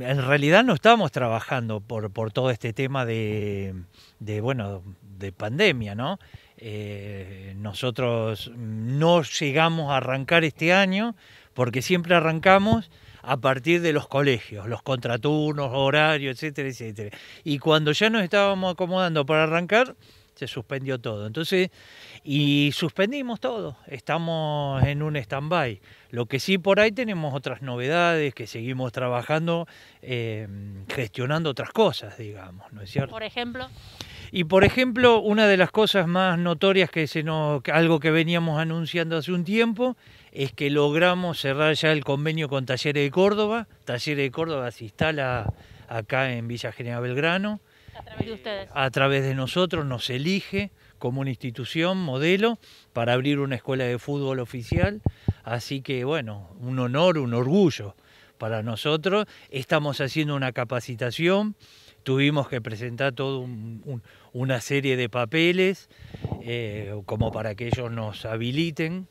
En realidad no estábamos trabajando por, por todo este tema de, de, bueno, de pandemia, ¿no? Eh, nosotros no llegamos a arrancar este año porque siempre arrancamos a partir de los colegios, los contraturnos, horarios, etcétera, etcétera. Y cuando ya nos estábamos acomodando para arrancar, se suspendió todo. Entonces, y suspendimos todo, estamos en un stand-by. Lo que sí por ahí tenemos otras novedades, que seguimos trabajando, em, gestionando otras cosas, digamos, ¿no es cierto? Por ejemplo. Y por ejemplo, una de las cosas más notorias que se nos, algo que veníamos anunciando hace un tiempo, es que logramos cerrar ya el convenio con Talleres de Córdoba. Talleres de Córdoba se instala acá en Villa General Belgrano a través de nosotros nos elige como una institución modelo para abrir una escuela de fútbol oficial. Así que bueno, un honor, un orgullo para nosotros. Estamos haciendo una capacitación, tuvimos que presentar toda una serie de papeles eh, como para que ellos nos habiliten.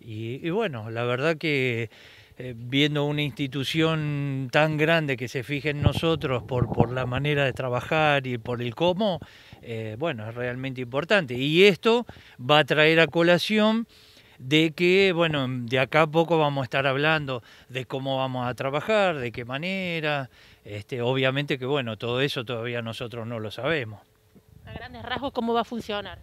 y bueno, la verdad que eh, viendo una institución tan grande que se fije en nosotros por, por la manera de trabajar y por el cómo, eh, bueno, es realmente importante. Y esto va a traer a colación de que, bueno, de acá a poco vamos a estar hablando de cómo vamos a trabajar, de qué manera, este, obviamente que, bueno, todo eso todavía nosotros no lo sabemos. A grandes rasgos, ¿cómo va a funcionar?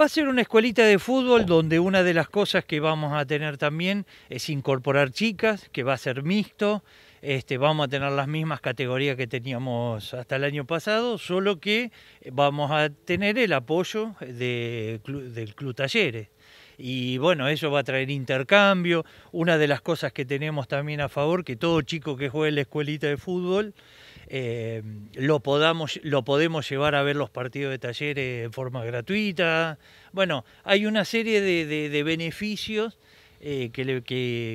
Va a ser una escuelita de fútbol donde una de las cosas que vamos a tener también es incorporar chicas, que va a ser mixto. Este, vamos a tener las mismas categorías que teníamos hasta el año pasado, solo que vamos a tener el apoyo del Club Talleres y bueno, eso va a traer intercambio. Una de las cosas que tenemos también a favor, que todo chico que juegue en la escuelita de fútbol eh, lo, podamos, lo podemos llevar a ver los partidos de talleres eh, en forma gratuita. Bueno, hay una serie de, beneficios eh, que,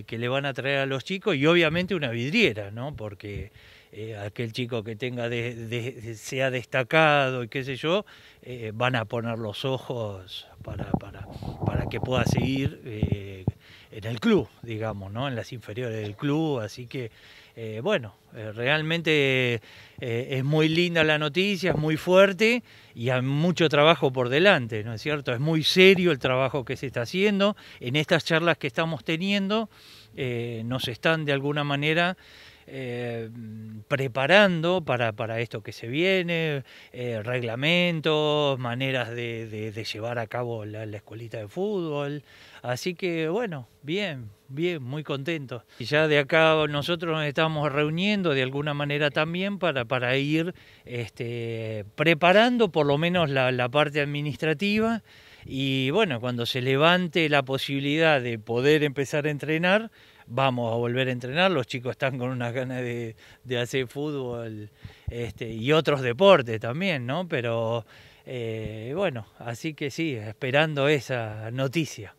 le, van a traer a los chicos y obviamente una vidriera, ¿no? Porque aquel chico que tenga sea destacado y qué sé yo, van a poner los ojos para, para, para que pueda seguir en el club, digamos, ¿no? En las inferiores del club, así que eh, bueno, eh, realmente eh, es muy linda la noticia, es muy fuerte y hay mucho trabajo por delante, ¿no es cierto? Es muy serio el trabajo que se está haciendo. En estas charlas que estamos teniendo nos están de alguna manera Em, preparando para, esto que se viene, eh, reglamentos, maneras de, llevar a cabo la, escuelita de fútbol. Así que bueno, bien, bien, muy contento Y ya de acá nosotros nos estamos reuniendo de alguna manera también para, para ir este, preparando por lo menos la parte administrativa y bueno, cuando se levante la posibilidad de poder empezar a entrenar, vamos a volver a entrenar, los chicos están con unas ganas de, hacer fútbol este, y otros deportes también, ¿no? Pero eh, bueno, así que sí, esperando esa noticia.